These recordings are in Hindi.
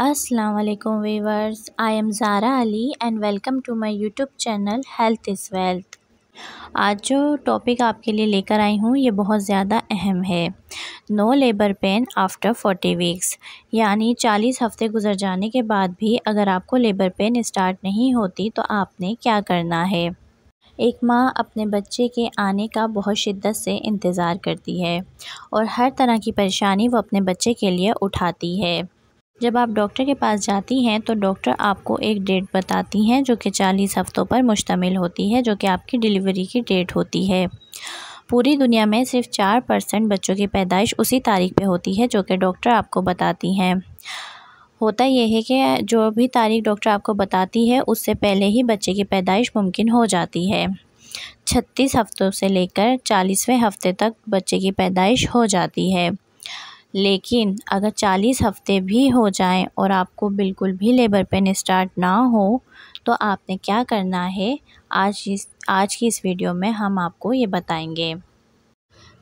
अस्सलाम वालेकुम viewers I am Zara Ali and welcome to my YouTube channel health is wealth आज जो टॉपिक आपके लिए लेकर आई हूँ ये बहुत ज़्यादा अहम है no labour pain after forty weeks यानी चालीस हफ्ते गुजर जाने के बाद भी अगर आपको लेबर पेन स्टार्ट नहीं होती तो आपने क्या करना है एक माँ अपने बच्चे के आने का बहुत शिद्दत से इंतज़ार करती है और हर तरह की परेशानी वो अपने बच्चे के लिए उठाती है जब आप डॉक्टर के पास जाती हैं तो डॉक्टर आपको एक डेट बताती हैं जो कि चालीस हफ़्तों पर मुश्तमिल होती है जो कि आपकी डिलीवरी की डेट होती है पूरी दुनिया में सिर्फ चार परसेंट बच्चों की पैदाइश उसी तारीख पे होती है जो कि डॉक्टर आपको बताती हैं होता यह है कि जो भी तारीख डॉक्टर आपको बताती है उससे पहले ही बच्चे की पैदाइश मुमकिन हो जाती है छत्तीस हफ़्तों से लेकर चालीसवें हफ़्ते तक बच्चे की पैदाइश हो जाती है लेकिन अगर चालीस हफ़्ते भी हो जाएं और आपको बिल्कुल भी लेबर पेन स्टार्ट ना हो तो आपने क्या करना है आज इस आज की इस वीडियो में हम आपको ये बताएंगे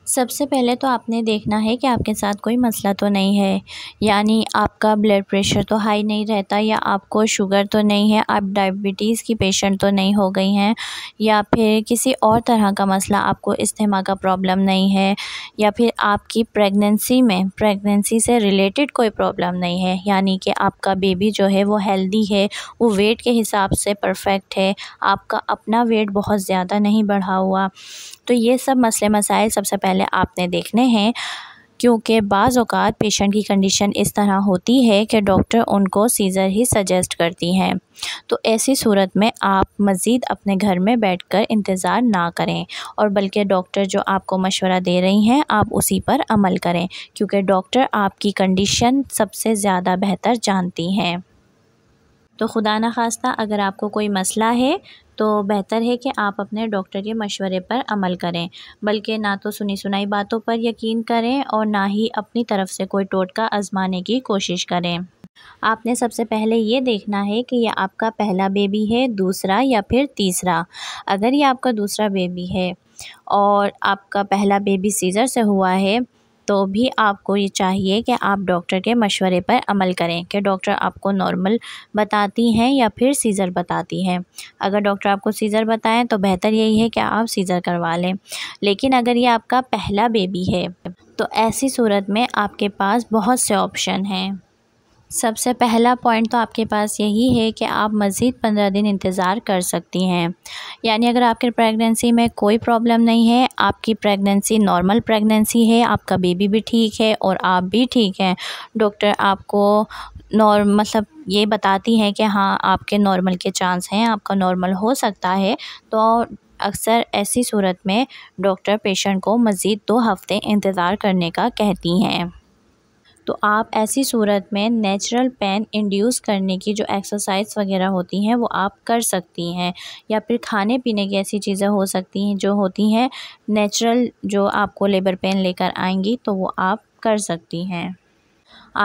सबसे पहले तो आपने देखना है कि आपके साथ कोई मसला तो नहीं है यानी आपका ब्लड प्रेशर तो हाई नहीं रहता या आपको शुगर तो नहीं है आप डायबिटीज़ की पेशेंट तो नहीं हो गई हैं या फिर किसी और तरह का मसला आपको इस्तेमा का प्रॉब्लम नहीं है या फिर आपकी प्रेगनेंसी में प्रेगनेंसी से रिलेटेड कोई प्रॉब्लम नहीं है यानी कि आपका बेबी जो है वो हेल्दी है वो वेट के हिसाब से परफेक्ट है आपका अपना वेट बहुत ज़्यादा नहीं बढ़ा हुआ तो ये सब मसले मसाइल सबसे पहले आपने देखने हैं क्योंकि बाज़ात पेशेंट की कंडीशन इस तरह होती है कि डॉक्टर उनको सीज़र ही सजेस्ट करती हैं तो ऐसी सूरत में आप मज़ीद अपने घर में बैठ कर इंतज़ार ना करें और बल्कि डॉक्टर जो आपको मशवरा दे रही हैं आप उसी पर अमल करें क्योंकि डॉक्टर आपकी कंडीशन सबसे ज़्यादा बेहतर जानती हैं तो खुदा न खास्ता अगर आपको कोई मसला है तो बेहतर है कि आप अपने डॉक्टर के मशवरे पर अमल करें बल्कि ना तो सुनी सुनाई बातों पर यकीन करें और ना ही अपनी तरफ से कोई टोटका आजमाने की कोशिश करें आपने सबसे पहले ये देखना है कि यह आपका पहला बेबी है दूसरा या फिर तीसरा अगर ये आपका दूसरा बेबी है और आपका पहला बेबी सीज़र से हुआ है तो भी आपको ये चाहिए कि आप डॉक्टर के मशवरे पर अमल करें कि डॉक्टर आपको नॉर्मल बताती हैं या फिर सीज़र बताती हैं अगर डॉक्टर आपको सीज़र बताएं तो बेहतर यही है कि आप सीज़र करवा लें लेकिन अगर ये आपका पहला बेबी है तो ऐसी सूरत में आपके पास बहुत से ऑप्शन हैं सबसे पहला पॉइंट तो आपके पास यही है कि आप मज़ीद पंद्रह दिन इंतज़ार कर सकती हैं यानी अगर आपके प्रेगनेंसी में कोई प्रॉब्लम नहीं है आपकी प्रेगनेंसी नॉर्मल प्रेगनेंसी है आपका बेबी भी ठीक है और आप भी ठीक हैं डॉक्टर आपको नॉर्म मतलब ये बताती हैं कि हाँ आपके नॉर्मल के चांस हैं आपका नॉर्मल हो सकता है तो अक्सर ऐसी सूरत में डॉक्टर पेशेंट को मज़ीद दो हफ़्ते इंतज़ार करने का कहती हैं तो आप ऐसी सूरत में नेचुरल पेन इंड्यूस करने की जो एक्सरसाइज वगैरह होती हैं वो आप कर सकती हैं या फिर खाने पीने की ऐसी चीज़ें हो सकती हैं जो होती हैं नेचुरल जो आपको लेबर पेन लेकर आएंगी तो वो आप कर सकती हैं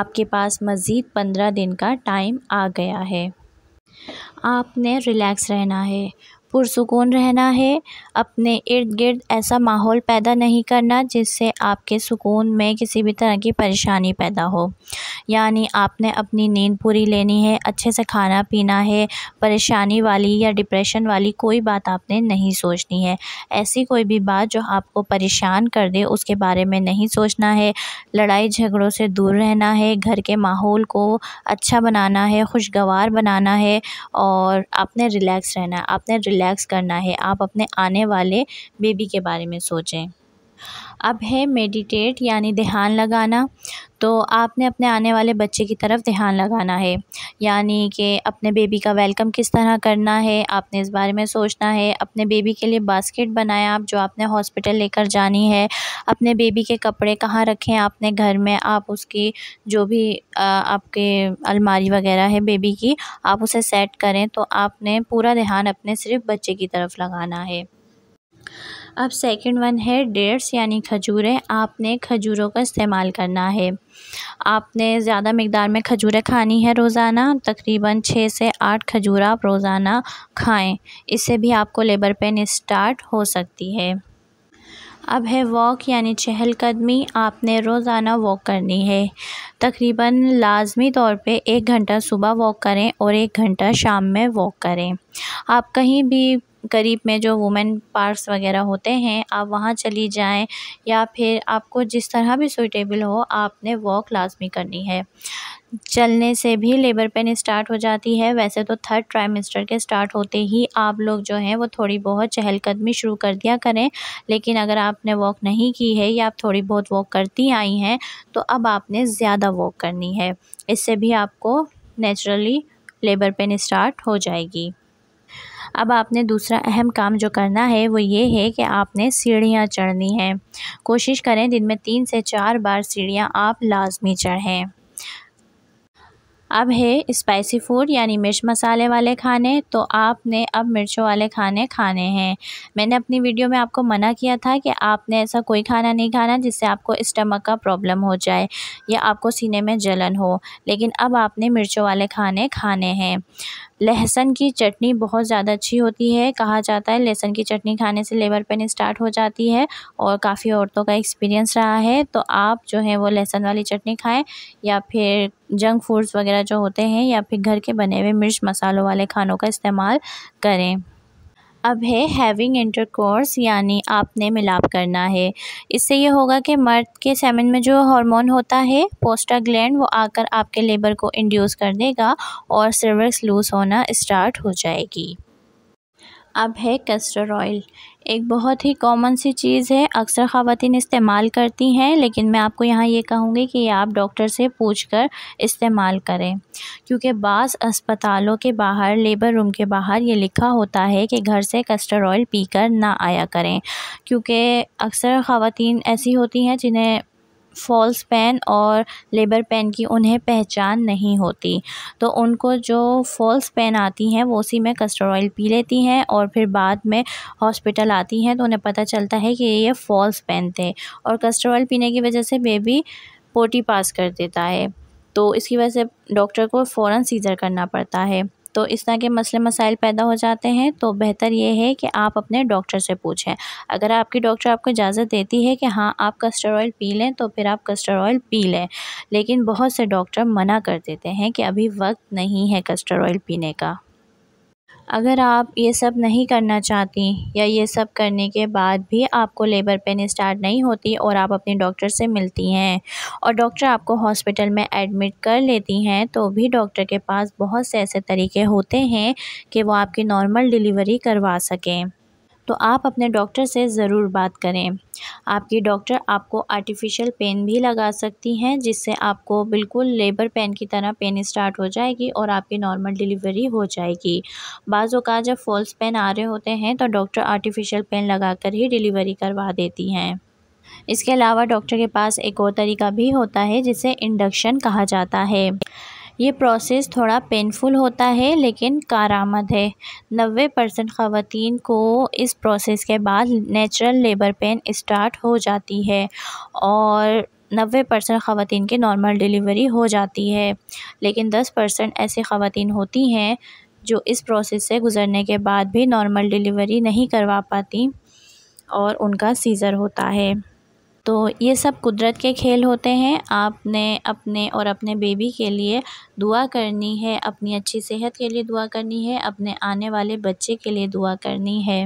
आपके पास मज़ीद पंद्रह दिन का टाइम आ गया है आपने रिलैक्स रहना है पुरसकून रहना है अपने इर्द गिर्द ऐसा माहौल पैदा नहीं करना जिससे आपके सुकून में किसी भी तरह की परेशानी पैदा हो यानी आपने अपनी नींद पूरी लेनी है अच्छे से खाना पीना है परेशानी वाली या डिप्रेशन वाली कोई बात आपने नहीं सोचनी है ऐसी कोई भी बात जो आपको परेशान कर दे उसके बारे में नहीं सोचना है लड़ाई झगड़ों से दूर रहना है घर के माहौल को अच्छा बनाना है खुशगवार बनाना है और आपने रिलैक्स रहना है आपने रिलैक्स रिलैक्स करना है आप अपने आने वाले बेबी के बारे में सोचें अब है मेडिटेट यानी ध्यान लगाना तो आपने अपने आने वाले बच्चे की तरफ ध्यान लगाना है यानी कि अपने बेबी का वेलकम किस तरह करना है आपने इस बारे में सोचना है अपने बेबी के लिए बास्केट बनाया आप जो आपने हॉस्पिटल लेकर जानी है अपने बेबी के कपड़े कहाँ रखें आपने घर में आप उसकी जो भी आ, आपके अलमारी वगैरह है बेबी की आप उसे सेट करें तो आपने पूरा ध्यान अपने सिर्फ बच्चे की तरफ लगाना है अब सेकंड वन है डेट्स यानी खजूरें आपने खजूरों का इस्तेमाल करना है आपने ज़्यादा मकदार में खजूरें खानी है रोज़ाना तकरीबन छः से आठ खजूर आप रोज़ाना खाएं इससे भी आपको लेबर पेन स्टार्ट हो सकती है अब है वॉक यानी चहलकदमी आपने रोज़ाना वॉक करनी है तकरीबन लाजमी तौर पे एक घंटा सुबह वॉक करें और एक घंटा शाम में वॉक करें आप कहीं भी करीब में जो वुमेन पार्क्स वगैरह होते हैं आप वहाँ चली जाएँ या फिर आपको जिस तरह भी सूटेबल हो आपने वॉक लाज़मी करनी है चलने से भी लेबर पेन स्टार्ट हो जाती है वैसे तो थर्ड ट्राइमेस्टर के स्टार्ट होते ही आप लोग जो हैं वो थोड़ी बहुत चहलकदमी शुरू कर दिया करें लेकिन अगर आपने वॉक नहीं की है या आप थोड़ी बहुत वॉक करती आई हैं तो अब आपने ज़्यादा वॉक करनी है इससे भी आपको नेचुरली लेबर पेन स्टार्ट हो जाएगी अब आपने दूसरा अहम काम जो करना है वो ये है कि आपने सीढ़ियाँ चढ़नी हैं कोशिश करें दिन में तीन से चार बार सीढ़ियाँ आप लाजमी चढ़ें अब है स्पाइसी फूड यानी मिर्च मसाले वाले खाने तो आपने अब मिर्चों वाले खाने खाने हैं मैंने अपनी वीडियो में आपको मना किया था कि आपने ऐसा कोई खाना नहीं खाना जिससे आपको स्टमक का प्रॉब्लम हो जाए या आपको सीने में जलन हो लेकिन अब आपने मिर्चों वाले खाने खाने हैं लहसुन की चटनी बहुत ज़्यादा अच्छी होती है कहा जाता है लहसुन की चटनी खाने से लेबर पेन स्टार्ट हो जाती है और काफ़ी औरतों का एक्सपीरियंस रहा है तो आप जो है वो लहसुन वाली चटनी खाएं या फिर जंक फूड्स वगैरह जो होते हैं या फिर घर के बने हुए मिर्च मसालों वाले खानों का इस्तेमाल करें अब है हैविंग इंटरकोर्स यानी आपने मिलाप करना है इससे ये होगा कि मर्द के सेमन में जो हार्मोन होता है पोस्टा ग्लैंड वो आकर आपके लेबर को इंड्यूस कर देगा और सर्विक्स लूज़ होना स्टार्ट हो जाएगी अब है कैस्टर ऑयल एक बहुत ही कॉमन सी चीज़ है अक्सर ख़वान इस्तेमाल करती हैं लेकिन मैं आपको यहाँ ये कहूँगी कि आप डॉक्टर से पूछ कर इस्तेमाल करें क्योंकि बास अस्पतालों के बाहर लेबर रूम के बाहर ये लिखा होता है कि घर से कैस्टर ऑयल पी कर ना आया करें क्योंकि अक्सर ख़वान ऐसी होती हैं जिन्हें फॉल्स पेन और लेबर पेन की उन्हें पहचान नहीं होती तो उनको जो फॉल्स पेन आती हैं वो उसी में कस्टर ऑयल पी लेती हैं और फिर बाद में हॉस्पिटल आती हैं तो उन्हें पता चलता है कि ये फॉल्स पेन थे और कस्टर ऑयल पीने की वजह से बेबी पोटी पास कर देता है तो इसकी वजह से डॉक्टर को फ़ौरन सीज़र करना पड़ता है तो इस तरह के मसले मसाइल पैदा हो जाते हैं तो बेहतर ये है कि आप अपने डॉक्टर से पूछें अगर आपकी डॉक्टर आपको इजाज़त देती है कि हाँ आप कस्टर ऑयल पी लें तो फिर आप कस्टर ऑयल पी लें लेकिन बहुत से डॉक्टर मना कर देते हैं कि अभी वक्त नहीं है कस्टर ऑयल पीने का अगर आप ये सब नहीं करना चाहती या ये सब करने के बाद भी आपको लेबर पेन स्टार्ट नहीं होती और आप अपने डॉक्टर से मिलती हैं और डॉक्टर आपको हॉस्पिटल में एडमिट कर लेती हैं तो भी डॉक्टर के पास बहुत से ऐसे तरीके होते हैं कि वो आपकी नॉर्मल डिलीवरी करवा सकें तो आप अपने डॉक्टर से ज़रूर बात करें आपकी डॉक्टर आपको आर्टिफिशियल पेन भी लगा सकती हैं जिससे आपको बिल्कुल लेबर पेन की तरह पेन स्टार्ट हो जाएगी और आपकी नॉर्मल डिलीवरी हो जाएगी बाज़ जब फॉल्स पेन आ रहे होते हैं तो डॉक्टर आर्टिफिशियल पेन कर ही डिलीवरी करवा देती हैं इसके अलावा डॉक्टर के पास एक और तरीका भी होता है जिसे इंडक्शन कहा जाता है ये प्रोसेस थोड़ा पेनफुल होता है लेकिन कारामद है नबे परसेंट ख़वान को इस प्रोसेस के बाद नेचुरल लेबर पेन स्टार्ट हो जाती है और नबे परसेंट ख़वान की नॉर्मल डिलीवरी हो जाती है लेकिन दस परसेंट ऐसी ख़वान होती हैं जो इस प्रोसेस से गुज़रने के बाद भी नॉर्मल डिलीवरी नहीं करवा पाती और उनका सीज़र होता है तो ये सब कुदरत के खेल होते हैं आपने अपने और अपने बेबी के लिए दुआ करनी है अपनी अच्छी सेहत के लिए दुआ करनी है अपने आने वाले बच्चे के लिए दुआ करनी है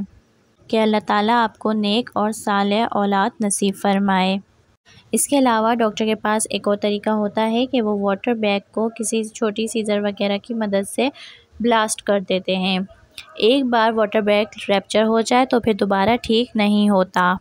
कि अल्लाह ताला आपको नेक और साल औलाद नसीब फरमाए इसके अलावा डॉक्टर के पास एक और तरीका होता है कि वो वाटर बैग को किसी छोटी सीज़र वगैरह की मदद से ब्लास्ट कर देते हैं एक बार वाटर बैग रैप्चर हो जाए तो फिर दोबारा ठीक नहीं होता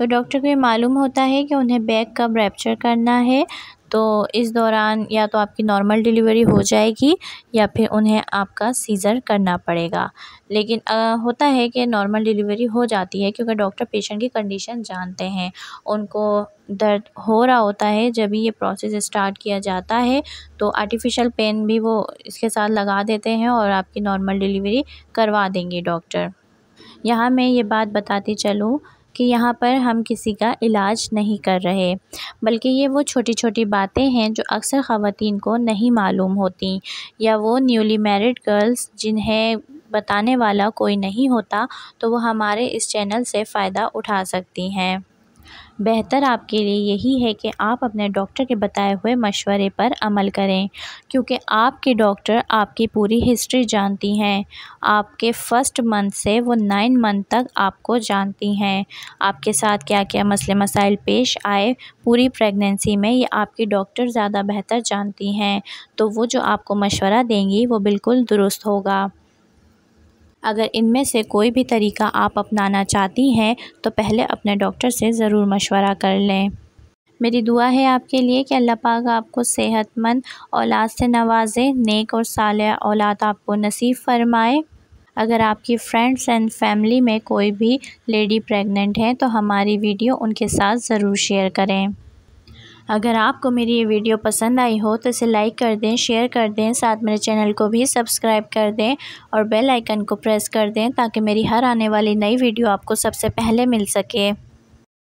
तो डॉक्टर को ये मालूम होता है कि उन्हें बैग कब रैप्चर करना है तो इस दौरान या तो आपकी नॉर्मल डिलीवरी हो जाएगी या फिर उन्हें आपका सीज़र करना पड़ेगा लेकिन आ, होता है कि नॉर्मल डिलीवरी हो जाती है क्योंकि डॉक्टर पेशेंट की कंडीशन जानते हैं उनको दर्द हो रहा होता है जब ये प्रोसेस स्टार्ट किया जाता है तो आर्टिफिशियल पेन भी वो इसके साथ लगा देते हैं और आपकी नॉर्मल डिलीवरी करवा देंगे डॉक्टर यहाँ मैं ये बात बताती चलूँ कि यहाँ पर हम किसी का इलाज नहीं कर रहे बल्कि ये वो छोटी छोटी बातें हैं जो अक्सर ख़वान को नहीं मालूम होती या वो न्यूली मैरिड गर्ल्स जिन्हें बताने वाला कोई नहीं होता तो वो हमारे इस चैनल से फ़ायदा उठा सकती हैं बेहतर आपके लिए यही है कि आप अपने डॉक्टर के बताए हुए मशवरे पर अमल करें क्योंकि आपके डॉक्टर आपकी पूरी हिस्ट्री जानती हैं आपके फ़र्स्ट मंथ से वो नाइन मंथ तक आपको जानती हैं आपके साथ क्या क्या मसले मसाइल पेश आए पूरी प्रेगनेंसी में ये आपकी डॉक्टर ज़्यादा बेहतर जानती हैं तो वो जो आपको मशवरा देंगी वो बिल्कुल दुरुस्त होगा अगर इनमें से कोई भी तरीका आप अपनाना चाहती हैं तो पहले अपने डॉक्टर से ज़रूर मशवरा कर लें मेरी दुआ है आपके लिए कि अल्लाह पाक आपको सेहतमंद औलाद से नवाजे नेक और साल औलाद आपको नसीब फरमाए अगर आपकी फ्रेंड्स एंड फैमिली में कोई भी लेडी प्रेग्नेंट है तो हमारी वीडियो उनके साथ ज़रूर शेयर करें अगर आपको मेरी ये वीडियो पसंद आई हो तो इसे लाइक कर दें शेयर कर दें साथ मेरे चैनल को भी सब्सक्राइब कर दें और बेल आइकन को प्रेस कर दें ताकि मेरी हर आने वाली नई वीडियो आपको सबसे पहले मिल सके